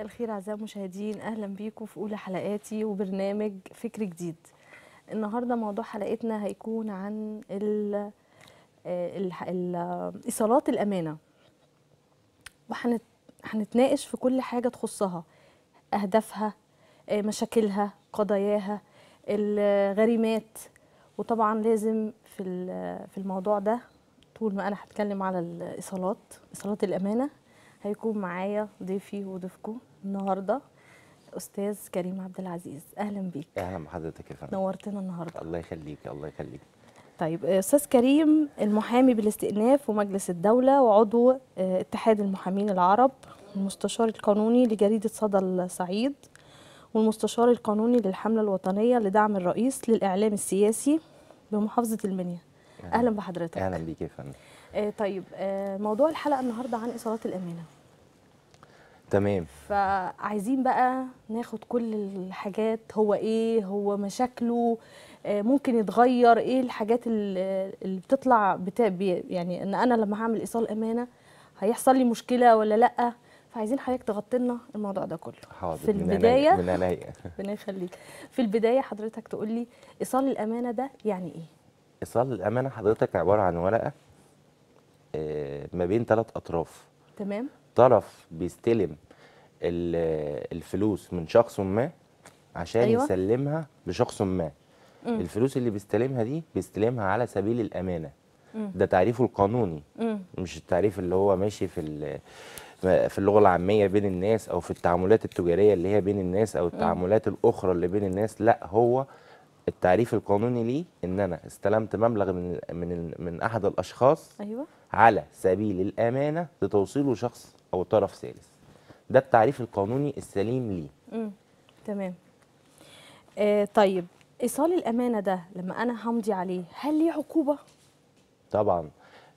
مساء الخير اعزائي المشاهدين اهلا بيكم في اولى حلقاتي وبرنامج فكر جديد النهارده موضوع حلقتنا هيكون عن آه، ايصالات الامانه وهنتناقش في كل حاجه تخصها اهدافها آه، مشاكلها قضاياها الغريمات وطبعا لازم في في الموضوع ده طول ما انا هتكلم على الايصالات ايصالات الامانه هيكون معايا ضيفي وضيفكم النهارده استاذ كريم عبد العزيز اهلا بيك اهلا بحضرتك يا فندم نورتنا النهارده الله يخليك الله يخليك طيب استاذ كريم المحامي بالاستئناف ومجلس الدوله وعضو آه، اتحاد المحامين العرب المستشار القانوني لجريده صدى الصعيد والمستشار القانوني للحمله الوطنيه لدعم الرئيس للاعلام السياسي بمحافظه المنيا اهلا بحضرتك اهلا بيك يا فندم آه، طيب آه، موضوع الحلقه النهارده عن اصالات الامانه تمام فعايزين بقى ناخد كل الحاجات هو ايه هو مشاكله آه، ممكن يتغير ايه الحاجات اللي بتطلع بتا... يعني ان انا لما هعمل ايصال امانه هيحصل لي مشكله ولا لا فعايزين حضرتك تغطي لنا الموضوع ده كله حاضر في البدايه من عينيا ربنا يخليك في البدايه حضرتك تقول لي ايصال الامانه ده يعني ايه ايصال الامانه حضرتك عباره عن ورقه آه، ما بين ثلاث اطراف تمام طرف بيستلم الفلوس من شخص ما عشان أيوة. يسلمها لشخص ما مم. الفلوس اللي بيستلمها دي بيستلمها على سبيل الامانه مم. ده تعريفه القانوني مم. مش التعريف اللي هو ماشي في في اللغه العاميه بين الناس او في التعاملات التجاريه اللي هي بين الناس او التعاملات مم. الاخرى اللي بين الناس لا هو التعريف القانوني ليه ان انا استلمت مبلغ من من من احد الاشخاص ايوه على سبيل الامانه لتوصيله شخص او طرف ثالث ده التعريف القانوني السليم ليه تمام آه طيب ايصال الامانه ده لما انا همضي عليه هل ليه عقوبه طبعا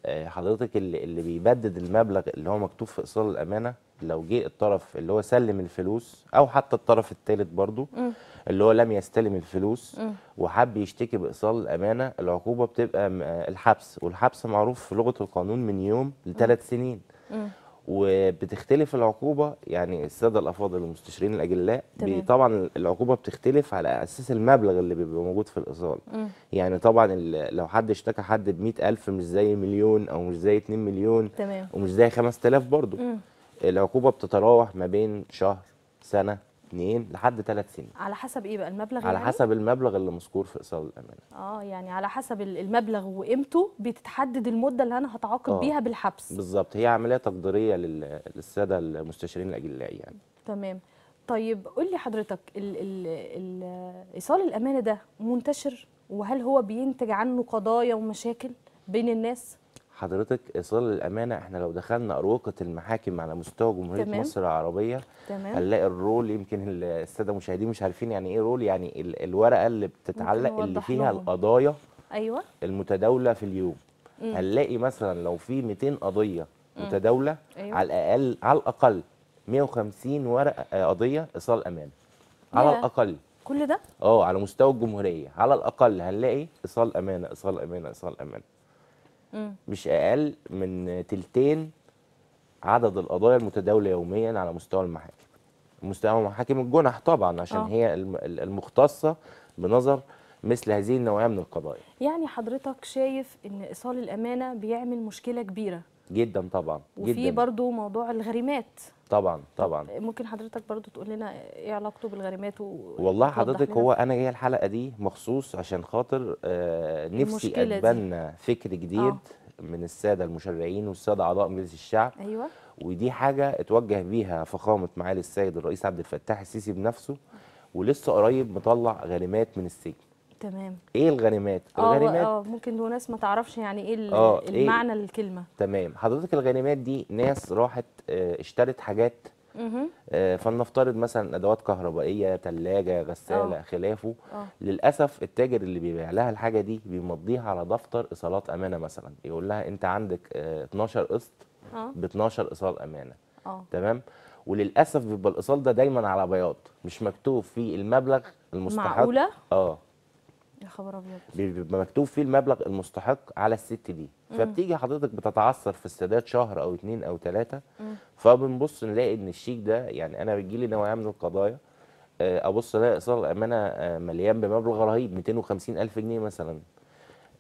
آه حضرتك اللي, اللي بيبدد المبلغ اللي هو مكتوب في ايصال الامانه لو جه الطرف اللي هو سلم الفلوس او حتى الطرف الثالث برضو م. اللي هو لم يستلم الفلوس م. وحب يشتكي بايصال الامانه العقوبه بتبقى الحبس والحبس معروف في لغه القانون من يوم لثلاث سنين م. وبتختلف العقوبه يعني الساده الافاضل المستشارين الاجلاء طبعا العقوبه بتختلف على اساس المبلغ اللي بيبقى موجود في الايصال يعني طبعا لو حد اشتكى حد ب ألف مش زي مليون او مش زي 2 مليون تمام. ومش زي 5000 برضه العقوبه بتتراوح ما بين شهر سنه 2 لحد 3 سنين على حسب ايه بقى المبلغ على يعني؟ حسب المبلغ اللي مذكور في ايصال الامانه اه يعني على حسب المبلغ وقيمته بتتحدد المده اللي انا هتعاقب آه. بيها بالحبس بالظبط هي عمليه تقديريه للساده المستشارين الاجلاء يعني تمام طيب قول لي حضرتك ايصال الامانه ده منتشر وهل هو بينتج عنه قضايا ومشاكل بين الناس حضرتك ايصال الامانه احنا لو دخلنا اروقه المحاكم على مستوى جمهوريه تمام. مصر العربيه تمام. هنلاقي الرول يمكن الساده المشاهدين مش عارفين يعني ايه رول يعني الورقه اللي بتتعلق اللي فيها لهم. القضايا ايوه المتداوله في اليوم مم. هنلاقي مثلا لو في 200 قضيه مم. متداوله أيوة. على الاقل على الاقل 150 ورقه آه، قضيه ايصال امانه على الاقل كل ده اه على مستوى الجمهوريه على الاقل هنلاقي ايصال امانه ايصال امانه ايصال امانه مش اقل من تلتين عدد القضايا المتداوله يوميا على مستوى المحاكم مستوى محاكم الجنح طبعا عشان أوه. هي المختصه بنظر مثل هذه النوعيه من القضايا يعني حضرتك شايف ان ايصال الامانه بيعمل مشكله كبيره جدا طبعا وفي برضو موضوع الغريمات طبعا طبعا ممكن حضرتك برضو تقول لنا ايه علاقته بالغريمات و... والله حضرتك هو انا جاي الحلقه دي مخصوص عشان خاطر آه نفسي اتبنى فكر جديد آه. من الساده المشرعين والساده اعضاء مجلس الشعب ايوه ودي حاجه اتوجه بيها فخامه معالي السيد الرئيس عبد الفتاح السيسي بنفسه ولسه قريب مطلع غريمات من السجن تمام ايه الغنيمات آه، الغنيمات اه ممكن دول ناس ما تعرفش يعني ايه, آه، إيه المعنى إيه؟ الكلمه تمام حضرتك الغنيمات دي ناس راحت آه، اشترت حاجات فلنفترض مثلا ادوات كهربائيه ثلاجه غساله أوه. خلافه أوه. للاسف التاجر اللي بيبيع لها الحاجه دي بيمضيها على دفتر ايصالات امانه مثلا يقول لها انت عندك 12 قسط ب 12 ايصال امانه أوه. تمام وللاسف بيبقى الايصال ده دا دايما على بياض مش مكتوب فيه المبلغ المستحق معقوله اه يا خبر ابيض بيبقى مكتوب فيه المبلغ المستحق على الست دي فبتيجي حضرتك بتتعثر في السداد شهر او اتنين او تلاته فبنبص نلاقي ان الشيك ده يعني انا بتجيلي نوعيه من القضايا آه، ابص الاقي ايصال الامانه آه، مليان بمبلغ رهيب 250 الف جنيه مثلا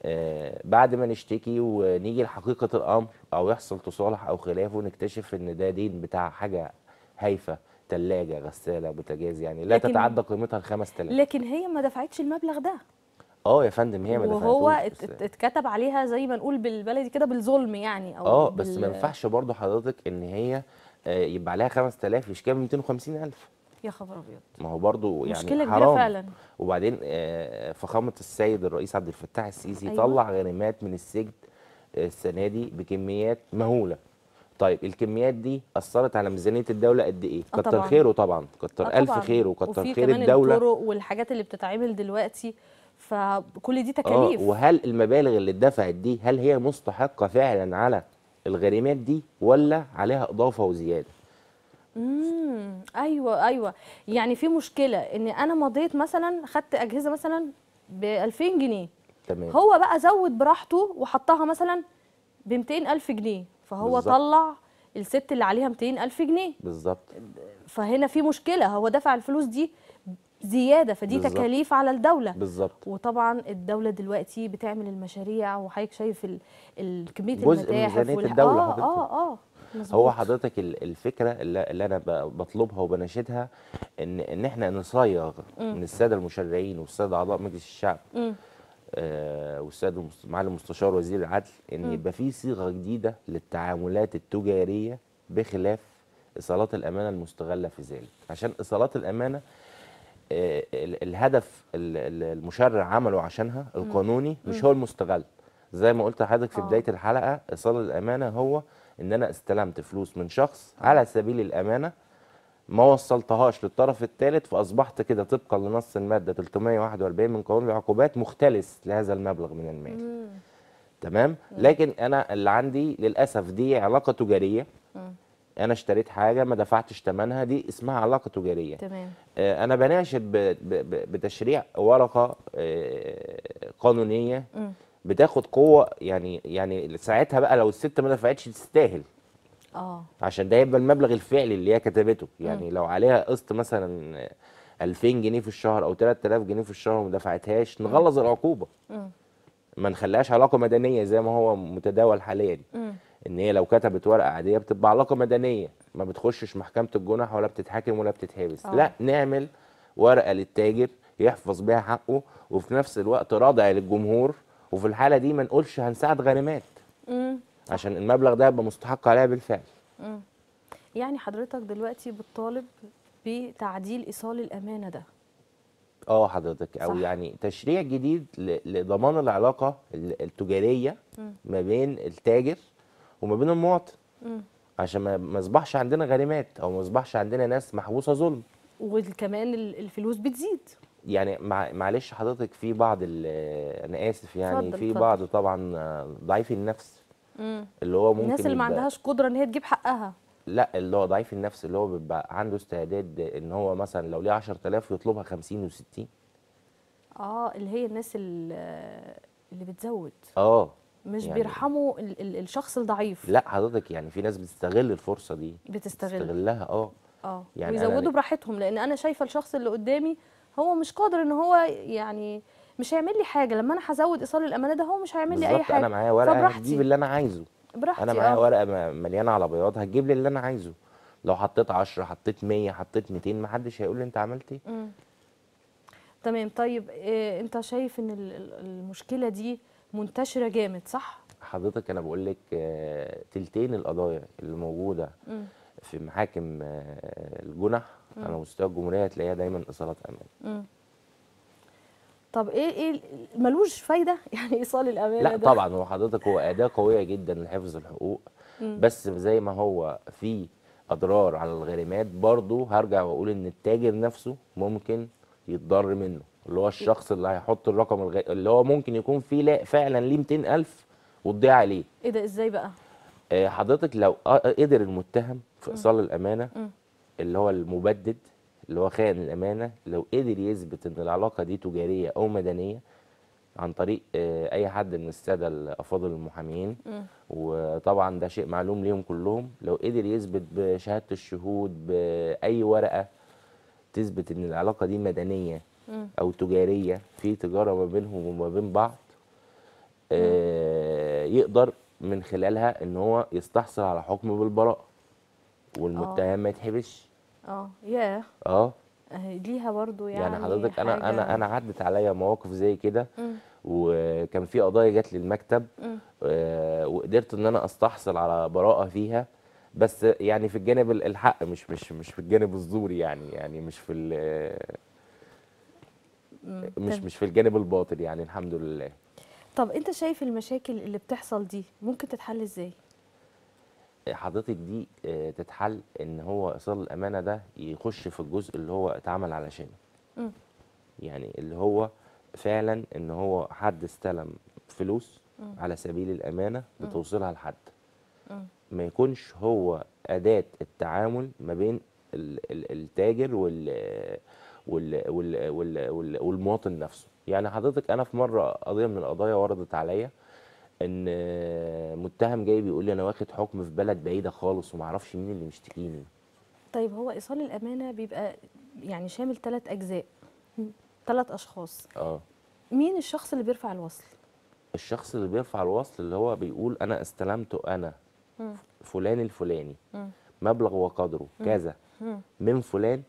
آه، بعد ما نشتكي ونيجي لحقيقه الامر او يحصل تصالح او خلاف ونكتشف ان ده دين بتاع حاجه هايفه ثلاجه غساله بوتاجاز يعني لا تتعدى قيمتها ال 5000 لكن هي ما دفعتش المبلغ ده اه يا فندم هي ما وهو اتكتب عليها زي ما نقول بالبلدي كده بالظلم يعني او اه بس ما ينفعش برضه حضرتك ان هي آه، يبقى عليها 5000 مش ب 250000 يا خبر ابيض ما هو برضه يعني مشكله كبيره فعلا وبعدين آه، فخامه السيد الرئيس عبد الفتاح السيسي أيوة. طلع غريمات من السجن آه، السنه دي بكميات مهوله طيب الكميات دي اثرت على ميزانيه الدوله قد ايه كتر خيره طبعا كتر الف خيره كتر خير الدوله وفي كمان الطرق والحاجات اللي بتتعمل دلوقتي فكل دي آه، تكاليف آه وهل المبالغ اللي اتدفعت دي هل هي مستحقه فعلا على الغريمات دي ولا عليها اضافه وزياده امم ايوه ايوه يعني في مشكله ان انا مضيت مثلا خدت اجهزه مثلا ب 2000 جنيه تمام هو بقى زود براحته وحطها مثلا ب 200000 جنيه فهو بالزبط. طلع الست اللي عليها 200000 جنيه بالظبط فهنا في مشكله هو دفع الفلوس دي زياده فدي بالزبط. تكاليف على الدوله بالظبط وطبعا الدوله دلوقتي بتعمل المشاريع وحضرتك شايف الكميه جزء المتاحف جزء من الدوله اه حضرتك. اه اه مزبوط. هو حضرتك الفكره اللي انا بطلبها وبناشدها ان ان احنا نصيغ من الساده المشرعين والساده اعضاء مجلس الشعب م. آه والسيد معالي المستشار وزير العدل ان يبقى في صيغه جديده للتعاملات التجاريه بخلاف ايصالات الامانه المستغله في ذلك عشان ايصالات الامانه الهدف المشرع عمله عشانها القانوني مش هو المستغل زي ما قلت لحضرتك في آه. بدايه الحلقه ايصال الامانه هو ان انا استلمت فلوس من شخص آه. على سبيل الامانه ما وصلتهاش للطرف الثالث فاصبحت كده طبقا لنص الماده 341 من قانون العقوبات مختلس لهذا المبلغ من المال تمام لكن انا اللي عندي للاسف دي علاقه تجاريه انا اشتريت حاجه ما دفعتش ثمنها دي اسمها علاقه تجاريه تمام آه، انا بناشد بتشريع ورقه آه، قانونيه بتاخد قوه يعني يعني ساعتها بقى لو الست ما دفعتش تستاهل اه عشان ده يبقى المبلغ الفعلي اللي هي كتبته يعني لو عليها قسط مثلا 2000 جنيه في الشهر او 3000 جنيه في الشهر وما دفعتهاش نغلظ العقوبه ما نخليهاش علاقه مدنيه زي ما هو متداول حاليا ان هي لو كتبت ورقه عاديه بتبقى علاقه مدنيه ما بتخشش محكمه الجنح ولا بتتحاكم ولا بتتحبس آه. لا نعمل ورقه للتاجر يحفظ بيها حقه وفي نفس الوقت رادع للجمهور وفي الحاله دي ما نقولش هنساعد امم عشان المبلغ ده يبقى مستحق عليها بالفعل امم يعني حضرتك دلوقتي بتطالب بتعديل ايصال الامانه ده اه حضرتك او صح. يعني تشريع جديد لضمان العلاقه التجاريه ما بين التاجر وما بين المواطن عشان ما يصبحش عندنا غريمات او ما يصبحش عندنا ناس محبوسه ظلم وكمان الفلوس بتزيد يعني مع معلش حضرتك في بعض انا اسف يعني فضل في فضل. بعض طبعا ضعيف النفس مم. اللي هو ممكن الناس اللي ما عندهاش قدره ان هي تجيب حقها لا اللي هو ضعيف النفس اللي هو بيبقى عنده استعداد ان هو مثلا لو ليه 10000 يطلبها 50 و60 اه اللي هي الناس اللي بتزود اه مش يعني بيرحموا ال ال الشخص الضعيف لا حضرتك يعني في ناس بتستغل الفرصه دي بتستغل بتستغلها اه اه يعني ويزودوا براحتهم لان انا شايفه الشخص اللي قدامي هو مش قادر ان هو يعني مش هيعمل لي حاجه لما انا هزود ايصال الامانه ده هو مش هيعمل لي اي حاجه انا معايا ورقه هجيب اللي انا عايزه براحتي انا معايا آه. ورقه مليانه على بياض هتجيب لي اللي انا عايزه لو حطيت 10 حطيت 100 حطيت 200 ما حدش هيقول لي انت عملت ايه تمام طيب إيه انت شايف ان المشكله دي منتشره جامد صح حضرتك انا بقول لك آه، تلتين القضايا اللي موجوده في محاكم آه، الجنح على مستوى الجمهوريه هتلاقيها دايما اصالات امان طب ايه ايه ملوش فايده يعني ايصال الامانه لا ده؟ طبعا هو حضرتك هو اداه قويه جدا لحفظ الحقوق مم. بس زي ما هو في اضرار على الغريمات برضه هرجع واقول ان التاجر نفسه ممكن يتضر منه اللي هو الشخص اللي هيحط الرقم الغ... اللي هو ممكن يكون فيه فعلا ليه 200000 وتضيع عليه ايه ده ازاي بقى آه حضرتك لو قدر المتهم في ايصال الامانه م. اللي هو المبدد اللي هو خائن الامانه لو قدر يثبت ان العلاقه دي تجاريه او مدنيه عن طريق آه اي حد من الساده الافاضل المحامين م. وطبعا ده شيء معلوم ليهم كلهم لو قدر يثبت بشهاده الشهود باي ورقه تثبت ان العلاقه دي مدنيه او تجاريه في تجاره ما بينهم وما بين بعض آه، يقدر من خلالها ان هو يستحصل على حكم بالبراءه والمتهم آه. ما يتحبسش اه ياه آه. اه ليها برضو يعني يعني حضرتك انا انا انا عدت عليا مواقف زي كده وكان في قضايا جت لي المكتب وقدرت ان انا استحصل على براءه فيها بس يعني في الجانب الحق مش مش مش في الجانب الزوري يعني يعني مش في مش مش في الجانب الباطل يعني الحمد لله طب انت شايف المشاكل اللي بتحصل دي ممكن تتحل ازاي حضرتك دي آه، تتحل ان هو ايصال الامانه ده يخش في الجزء اللي هو اتعمل علشانه يعني اللي هو فعلا ان هو حد استلم فلوس م. على سبيل الامانه بتوصلها لحد ما يكونش هو اداه التعامل ما بين التاجر وال وال وال وال وال والمواطن نفسه يعني حضرتك انا في مره قضيه من القضايا وردت عليا ان متهم جاي بيقول لي انا واخد حكم في بلد بعيده خالص وما اعرفش مين اللي مشتكيني طيب هو ايصال الامانه بيبقى يعني شامل ثلاث اجزاء ثلاث اشخاص اه مين الشخص اللي بيرفع الوصل الشخص اللي بيرفع الوصل اللي هو بيقول انا استلمته انا فلان الفلاني مبلغ وقدره كذا من فلان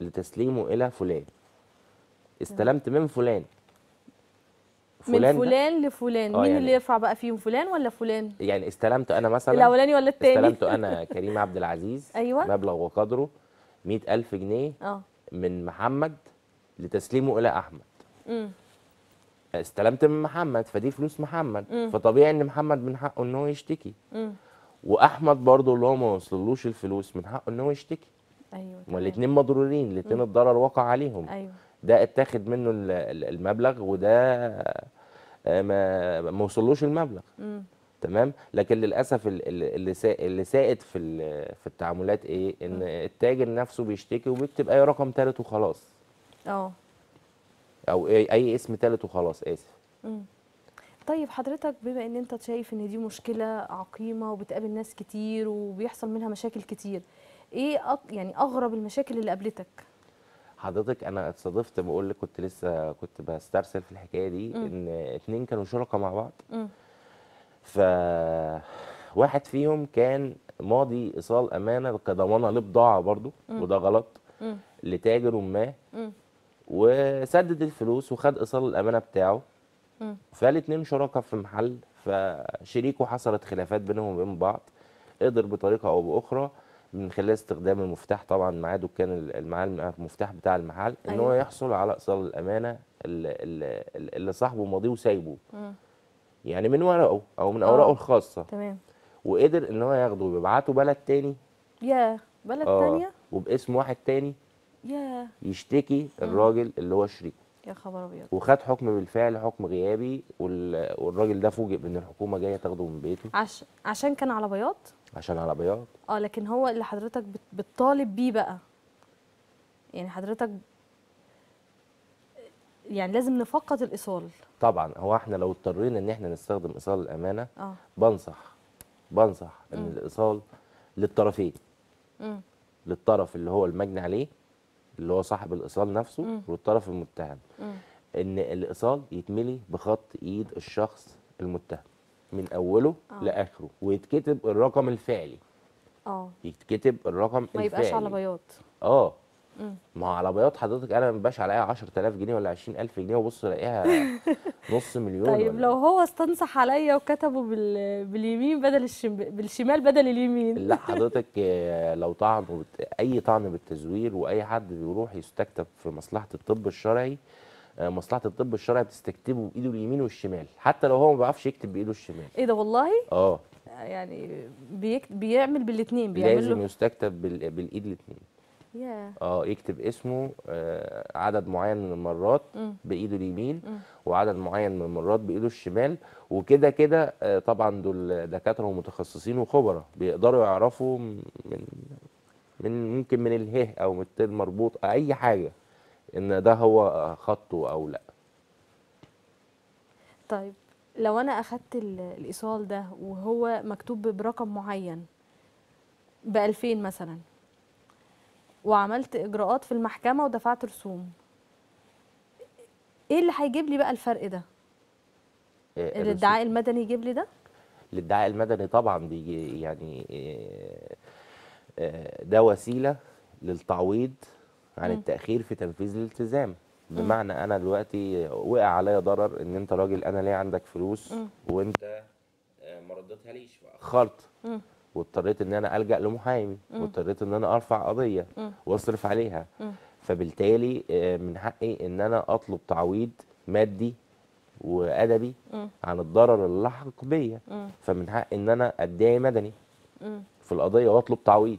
لتسليمه الى فلان استلمت من فلان فلان من فلان لفلان آه، مين يعني اللي يرفع بقى فيهم فلان ولا فلان يعني استلمت انا مثلا الاولاني ولا التاني استلمت انا كريم عبد العزيز أيوة. مبلغ وقدره 100000 جنيه آه. من محمد لتسليمه الى احمد م. استلمت من محمد فدي فلوس محمد م. فطبيعي ان محمد من حقه ان هو يشتكي م. واحمد برضه اللي هو ما وصلوش الفلوس من حقه ان هو يشتكي ايوه والاثنين مضرورين الاثنين الضرر وقع عليهم ايوه ده اتاخد منه المبلغ وده آه، ما ما وصلوش المبلغ مم. تمام لكن للاسف اللي سائد في في التعاملات ايه ان التاجر نفسه بيشتكي وبيكتب اي رقم ثالث وخلاص اه او اي, أي اسم ثالث وخلاص اسف مم. طيب حضرتك بما ان انت شايف ان دي مشكله عقيمه وبتقابل ناس كتير وبيحصل منها مشاكل كتير ايه يعني اغرب المشاكل اللي قابلتك حضرتك انا اتصادفت بقول لك كنت لسه كنت بسترسل في الحكايه دي م. ان اتنين كانوا شركاء مع بعض م. ف واحد فيهم كان ماضي ايصال امانه كضمانه لبضاعه برضو م. وده غلط م. لتاجر ما م. وسدد الفلوس وخد ايصال الامانه بتاعه م. فالاتنين شركاء في محل فشريكه حصلت خلافات بينهم وبين بعض قدر بطريقه او باخرى من خلال استخدام المفتاح طبعا معاه دكان المحل المفتاح بتاع المحل ان هو أيوة. يحصل على اصل الامانه اللي, اللي صاحبه ماضيه وسايبه يعني من ورقه او من اوراقه آه. الخاصه تمام وقدر ان هو ياخده ويبعته بلد تاني يا بلد آه تانية وباسم واحد تاني يا يشتكي الراجل اللي هو شريكه يا خبر ابيض وخد حكم بالفعل حكم غيابي والراجل ده فوجئ بان الحكومه جايه تاخده من بيته عش... عشان كان على بياض عشان العربيات اه لكن هو اللي حضرتك بتطالب بيه بقى يعني حضرتك يعني لازم نفقد الايصال طبعا هو احنا لو اضطرينا ان احنا نستخدم ايصال الامانه آه. بنصح بنصح ان م. الايصال للطرفين م. للطرف اللي هو المجني عليه اللي هو صاحب الايصال نفسه م. والطرف المتهم م. ان الايصال يتملي بخط ايد الشخص المتهم من اوله آه. لاخره ويتكتب الرقم الفعلي اه يتكتب الرقم ما الفعلي ما يبقاش على بياض اه ما على بياض حضرتك انا ما بقاش عليها 10000 جنيه ولا 20000 جنيه وبص الاقيها نص مليون طيب لو إيه؟ هو استنصح عليا وكتبه بال... باليمين بدل الشم... بالشمال بدل اليمين لا حضرتك آه، لو طعن اي طعن بالتزوير واي حد بيروح يستكتب في مصلحه الطب الشرعي آه، مصلحه الطب الشرعي بتستكتبه بايده اليمين والشمال حتى لو هو ما بيعرفش يكتب بايده الشمال ايه ده والله اه, آه، يعني بيكت... بيعمل بالاثنين بيعمل لازم يستكتب بال... بالايد الاثنين yeah. اه يكتب اسمه آه عدد معين من المرات mm. بايده اليمين mm. وعدد معين من المرات بايده الشمال وكده كده آه طبعا دول دكاتره ومتخصصين وخبراء بيقدروا يعرفوا من من ممكن من اله او من الت المربوط اي حاجه ان ده هو خطه او لا طيب لو انا اخدت الايصال ده وهو مكتوب برقم معين ب 2000 مثلا وعملت اجراءات في المحكمه ودفعت رسوم ايه اللي هيجيب لي بقى الفرق ده إيه الادعاء المدني يجيب لي ده الادعاء المدني طبعا بيجي يعني آه، آه، ده وسيله للتعويض عن التاخير في تنفيذ الالتزام بمعنى انا دلوقتي وقع عليا ضرر ان انت راجل انا ليه عندك فلوس وانت آه، ما ردتها ليش فاخرت واضطريت ان انا الجا لمحامي واضطريت ان انا ارفع قضيه واصرف عليها فبالتالي آه، من حقي ان انا اطلب تعويض مادي وادبي عن الضرر اللي لحق بيا فمن حقي ان انا ادعي مدني في القضيه واطلب تعويض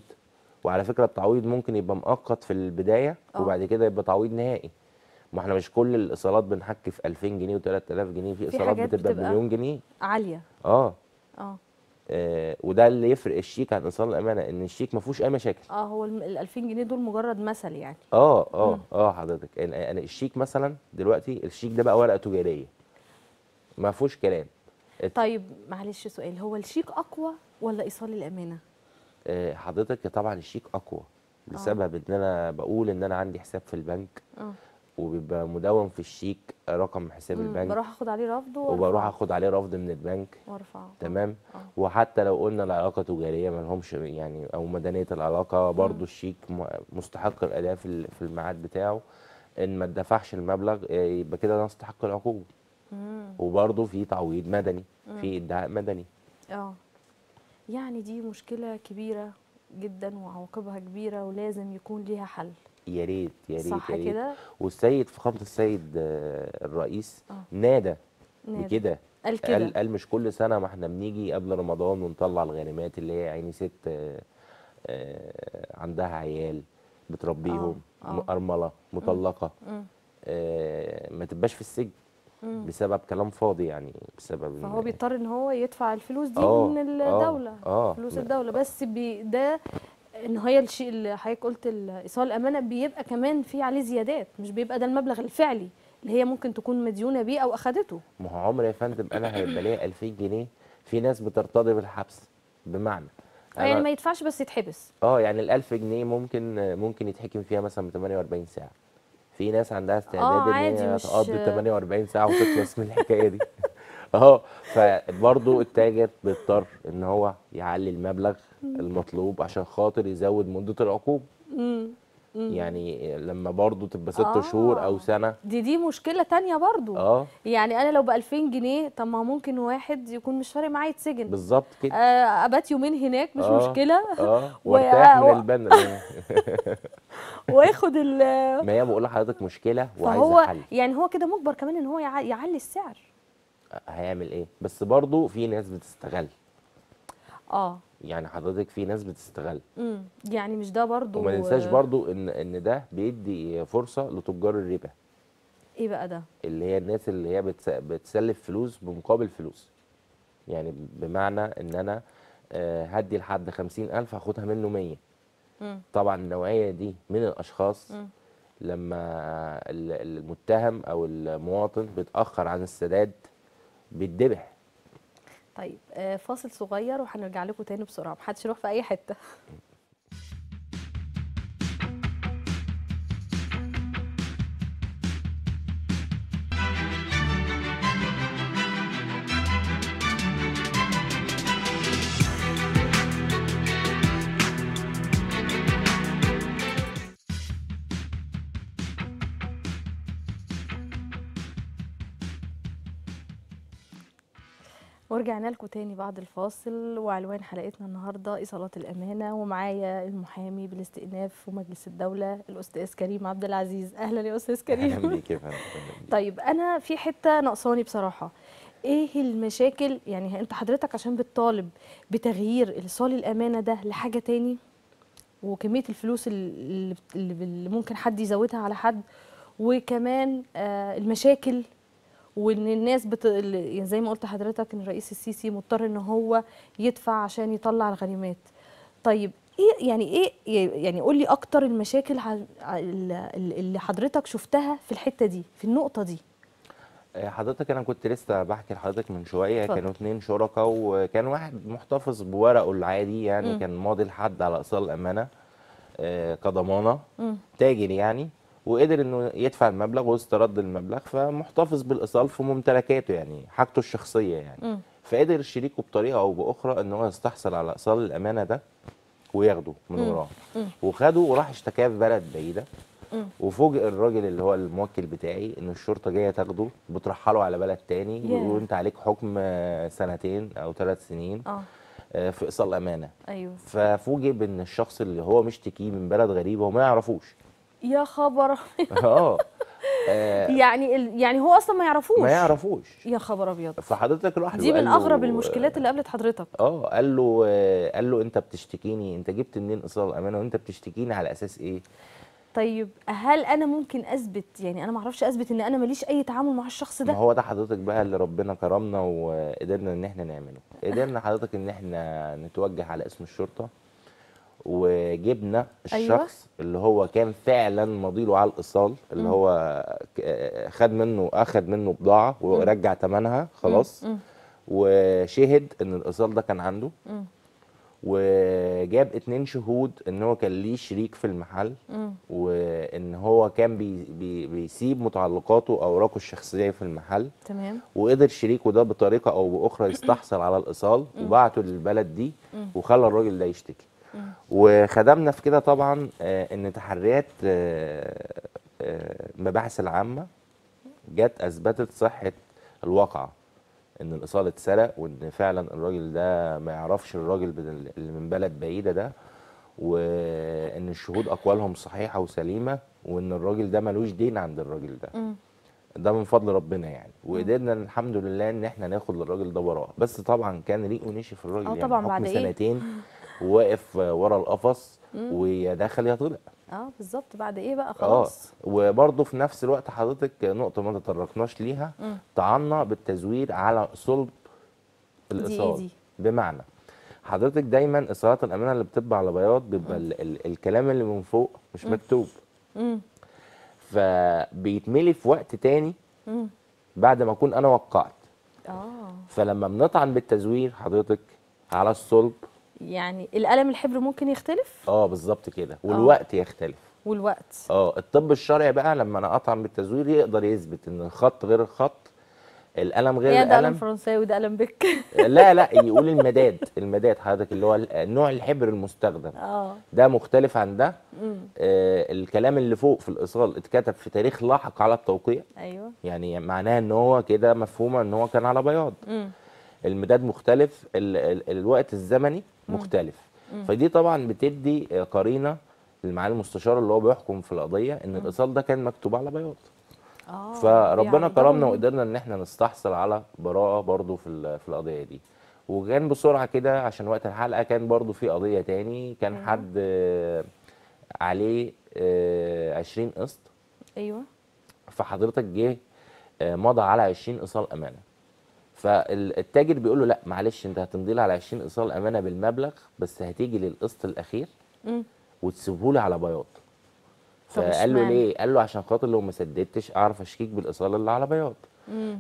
وعلى فكره التعويض ممكن يبقى مؤقت في البدايه أوه. وبعد كده يبقى تعويض نهائي ما احنا مش كل الايصالات بنحكي في 2000 جنيه و3000 جنيه في ايصالات بتبقى بمليون جنيه عاليه آه. اه اه وده اللي يفرق الشيك عن ايصال الامانه ان الشيك ما فيهوش اي مشاكل اه هو ال 2000 جنيه دول مجرد مثل يعني اه اه اه حضرتك يعني الشيك مثلا دلوقتي الشيك ده بقى ورقه تجاريه ما فيهوش كلام طيب معلش سؤال هو الشيك اقوى ولا ايصال الامانه آه، حضرتك طبعا الشيك اقوى آه. لسبب ان انا بقول ان انا عندي حساب في البنك آه. وبيبقى مدون في الشيك رقم حساب مم. البنك بروح اخد عليه رفض وبروح اخد عليه رفض من البنك وارفعه تمام أوه. وحتى لو قلنا العلاقه تجاريه ما لهمش يعني او مدنيه العلاقه برضو مم. الشيك مستحق الاداء في الميعاد بتاعه ان ما تدفعش المبلغ يبقى كده انا استحق العقوبه وبرضه في تعويض مدني في ادعاء مدني اه يعني دي مشكلة كبيرة جدا وعواقبها كبيرة ولازم يكون ليها حل يا ريت يا ريت صح كده والسيد فخامة السيد آه، الرئيس آه. نادى بكده قال كده قال, قال مش كل سنة ما احنا بنيجي قبل رمضان ونطلع الغانمات اللي هي عيني ست آه، آه، عندها عيال بتربيهم آه. آه. مأرملة مطلقة آه. آه ما تبقاش في السجن بسبب كلام فاضي يعني بسبب فهو بيضطر ان هو يدفع الفلوس دي أوه من آه، الدوله أوه فلوس الدوله بس بي ده ان هي الشيء اللي حضرتك قلت ايصال الامانه بيبقى كمان في عليه زيادات مش بيبقى ده المبلغ الفعلي اللي هي ممكن تكون مديونه بيه او اخذته ما هو عمر يا فندم انا هيبقى ليا 2000 جنيه في ناس بترتضي بالحبس بمعنى آه، يعني ما يدفعش بس يتحبس اه يعني ال 1000 جنيه ممكن ممكن يتحكم فيها مثلا 48 ساعه في ناس عندها استعداد آه، ان هي تقضي 48 ساعه وتخلص من الحكايه دي اه فبرضه التاجر بيضطر ان هو يعلي المبلغ المطلوب عشان خاطر يزود مده العقوبه يعني لما برضه تبقى ست آه شهور او سنه دي دي مشكله تانية برضه اه يعني انا لو ب 2000 جنيه طب ما ممكن واحد يكون مش فارق معايا يتسجن بالظبط كده آه ابات يومين هناك مش آه مشكله اه وارتاح من البند واخد ال ما هي بقول لحضرتك مشكله وعايزه حل يعني هو كده مجبر كمان ان هو يعلي السعر هيعمل ايه بس برضه في ناس بتستغل اه يعني حضرتك في ناس بتستغل امم يعني مش ده برضه وما ننساش برضه ان ان ده بيدي فرصه لتجار الربا ايه بقى ده اللي هي الناس اللي هي بتسلف فلوس بمقابل فلوس يعني بمعنى ان انا آه، هدي لحد 50000 هاخدها منه 100 م. طبعا النوعيه دي من الاشخاص م. لما المتهم او المواطن بيتاخر عن السداد بيتذبح طيب آه، فاصل صغير وهنرجع لكم تاني بسرعه محدش يروح في اي حته ورجعنا لكم تاني بعد الفاصل وعنوان حلقتنا النهارده ايصالات الامانه ومعايا المحامي بالاستئناف ومجلس الدوله الاستاذ كريم عبد العزيز اهلا يا استاذ كريم اهلا بيك يا فندم طيب انا في حته ناقصاني بصراحه ايه المشاكل يعني انت حضرتك عشان بتطالب بتغيير ايصال الامانه ده لحاجه تاني وكميه الفلوس اللي, اللي ممكن حد يزودها على حد وكمان آه، المشاكل وان الناس بت... يعني زي ما قلت حضرتك ان الرئيس السيسي مضطر ان هو يدفع عشان يطلع الغنيمات طيب ايه يعني ايه يعني قول لي اكتر المشاكل اللي حضرتك شفتها في الحته دي في النقطه دي آه، حضرتك انا كنت لسه بحكي لحضرتك من شويه فضل. كانوا اثنين شركاء وكان واحد محتفظ بورقه العادي يعني م. كان ماضي لحد على ايصال الامانه آه، كضمانه تاجر يعني وقدر انه يدفع المبلغ واسترد المبلغ فمحتفظ بالايصال في ممتلكاته يعني حاجته الشخصيه يعني م. فقدر شريكه بطريقه او باخرى ان هو يستحصل على ايصال الامانه ده وياخده من وراه وخده وراح اشتكاه في بلد بعيده وفوجئ الراجل اللي هو الموكل بتاعي ان الشرطه جايه تاخده بترحله على بلد تاني yeah. بيقولوا انت عليك حكم سنتين او ثلاث سنين آه. اه في ايصال امانه ايوه ففوجئ بان الشخص اللي هو مشتكيه من بلد غريبه هو ما يعرفوش يا خبر آه. اه يعني ال... يعني هو اصلا ما يعرفوش ما يعرفوش يا خبر ابيض فحضرتك راح دي من اغرب له... المشكلات اللي قابلت حضرتك اه قال له قال له انت بتشتكيني انت جبت منين اصرار الامانه وانت بتشتكيني على اساس ايه طيب هل انا ممكن اثبت يعني انا ما اعرفش اثبت ان انا ماليش اي تعامل مع الشخص ده ما هو ده حضرتك بقى اللي ربنا كرمنا وقدرنا ان احنا نعمله قدرنا حضرتك ان احنا نتوجه على اسم الشرطه وجبنا أيوة. الشخص أيوة. اللي هو كان فعلا مضيله على الايصال اللي م. هو خد منه اخد منه بضاعه ورجع ثمنها خلاص م. م. وشهد ان الايصال ده كان عنده م. وجاب اتنين شهود ان هو كان ليه شريك في المحل م. وان هو كان بي بي بيسيب متعلقاته اوراقه الشخصيه في المحل تمام وقدر شريكه ده بطريقه او باخرى يستحصل على الايصال وبعته للبلد دي وخلى الراجل ده يشتكي وخدمنا في كده طبعا آه، ان تحريات آه، آه، المباحث العامه جت اثبتت صحه الواقعه ان الايصال اتسرق وان فعلا الراجل ده ما يعرفش الراجل اللي من بلد بعيده ده وان الشهود اقوالهم صحيحه وسليمه وان الراجل ده ملوش دين عند الراجل ده ده من فضل ربنا يعني وقدرنا الحمد لله ان احنا ناخد للراجل ده براءه بس طبعا كان ريقه نشف الراجل يعني طبعا بعد إيه؟ سنتين إيه؟ واقف ورا القفص ويا دخل يا طلع اه بالظبط بعد ايه بقى آه، خلاص اه وبرضه في نفس الوقت حضرتك نقطه ما تطرقناش ليها طعنا بالتزوير على صلب إيه الاصابه بمعنى حضرتك دايما اصابات الامانه اللي بتبقى على بياض بيبقى ال الكلام اللي من فوق مش مكتوب فبيتملي في وقت تاني بعد ما اكون انا وقعت اه فلما بنطعن بالتزوير حضرتك على الصلب يعني الالم الحبر ممكن يختلف اه بالظبط كده آه. والوقت أوه. يختلف والوقت اه الطب الشرعي بقى لما انا اطعم بالتزوير يقدر يثبت ان الخط غير الخط القلم غير القلم يعني ده قلم فرنساوي وده قلم بك لا لا يقول المداد المداد حضرتك اللي هو نوع الحبر المستخدم اه ده مختلف عن ده آه الكلام اللي فوق في الاصال اتكتب في تاريخ لاحق على التوقيع ايوه يعني معناه ان هو كده مفهومه ان هو كان على بياض المداد مختلف الوقت الزمني مختلف فدي طبعا بتدي قرينه للمعالي المستشار اللي هو بيحكم في القضيه ان الايصال ده كان مكتوب على بياض آه فربنا يعني كرمنا وقدرنا ان احنا نستحصل على براءه برضو في في القضيه دي وكان بسرعه كده عشان وقت الحلقه كان برضو في قضيه تاني كان مم. أيوه. حد آه، عليه 20 آه، قسط ايوه فحضرتك جه آه، مضى على 20 ايصال امانه فالتاجر بيقول له لا معلش انت هتمضي لي على 20 ايصال امانه بالمبلغ بس هتيجي للقسط الاخير وتسيبه لي على بياض فقال له ليه؟ قال له عشان خاطر لو ما سددتش اعرف اشكيك بالايصال اللي على بياض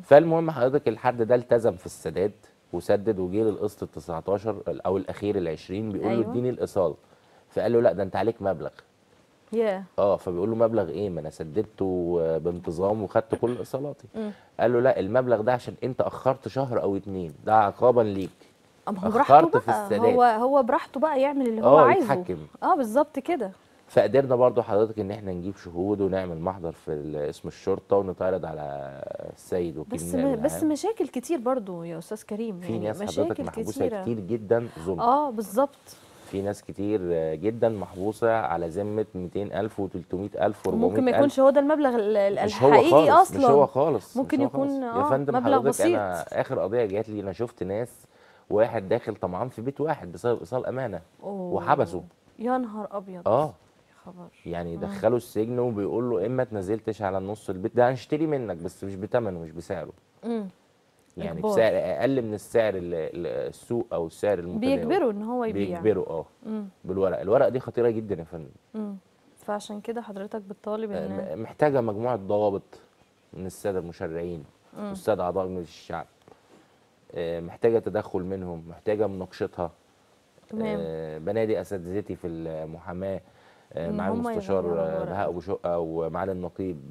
فالمهم حضرتك الحد ده التزم في السداد وسدد وجه للقسط ال 19 او الاخير ال 20 بيقول له أيوة. اديني الايصال فقال له لا ده انت عليك مبلغ yeah. اه فبيقول له مبلغ ايه ما انا سددته بانتظام وخدت كل ايصالاتي قال له لا المبلغ ده عشان انت اخرت شهر او اتنين ده عقابا ليك هو براحته في السداد هو هو براحته بقى يعمل اللي هو اه، عايزه يتحكم. اه بالظبط كده فقدرنا برضو حضرتك ان احنا نجيب شهود ونعمل محضر في اسم الشرطه ونتعرض على السيد وكيل بس بس مشاكل كتير برضو يا استاذ كريم في يعني ناس مشاكل حضرتك محبوسه كتير جدا ظلم اه بالظبط في ناس كتير جدا محبوسه على ذمه 200000 و300000 و400000 ممكن ما يكونش هو ده المبلغ الحقيقي اصلا مش هو خالص ممكن هو يكون خالص. آه، يا فندم مبلغ بسيط انا اخر قضيه جات لي انا شفت ناس واحد داخل طمعان في بيت واحد بسبب ايصال امانه وحبسه يا نهار ابيض اه خبر يعني آه. دخله السجن وبيقول له اما تنزلتش على نص البيت ده هنشتري منك بس مش بثمنه مش بسعره امم يعني إجبار. بسعر اقل من السعر السوق او السعر المتداول بيجبروا ان هو يبيع بيجبروا اه بالورق الورق دي خطيره جدا يا فندم فعشان كده حضرتك بتطالب آه، ان محتاجه مجموعه ضوابط من الساده المشرعين والساده اعضاء مجلس الشعب آه، محتاجه تدخل منهم محتاجه مناقشتها تمام آه، بنادي اساتذتي في المحاماه مع المستشار بهاء ابو شقه ومعالي النقيب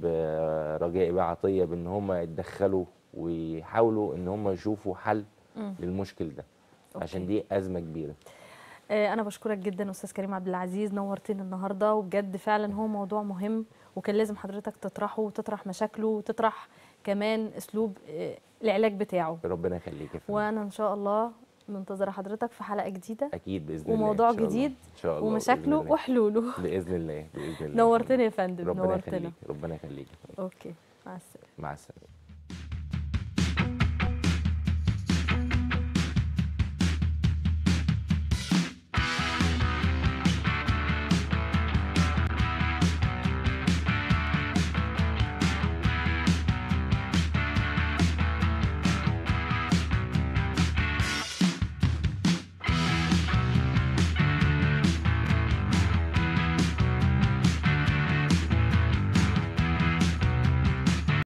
رجاء بقى عطيه بان هم يتدخلوا ويحاولوا ان هم يشوفوا حل مم. للمشكل ده أوكي. عشان دي ازمه كبيره آه، انا بشكرك جدا استاذ كريم عبد العزيز نورتني النهارده وبجد فعلا هو موضوع مهم وكان لازم حضرتك تطرحه وتطرح مشاكله وتطرح كمان اسلوب آه، العلاج بتاعه ربنا يخليك وانا ان شاء الله منتظره حضرتك في حلقه جديده اكيد باذن الله وموضوع جديد ومشاكله وحلوله باذن الله باذن الله نورتني يا فندم ربنا نورتنا يخليك. ربنا يخليك اوكي مع السلامه مع السلامه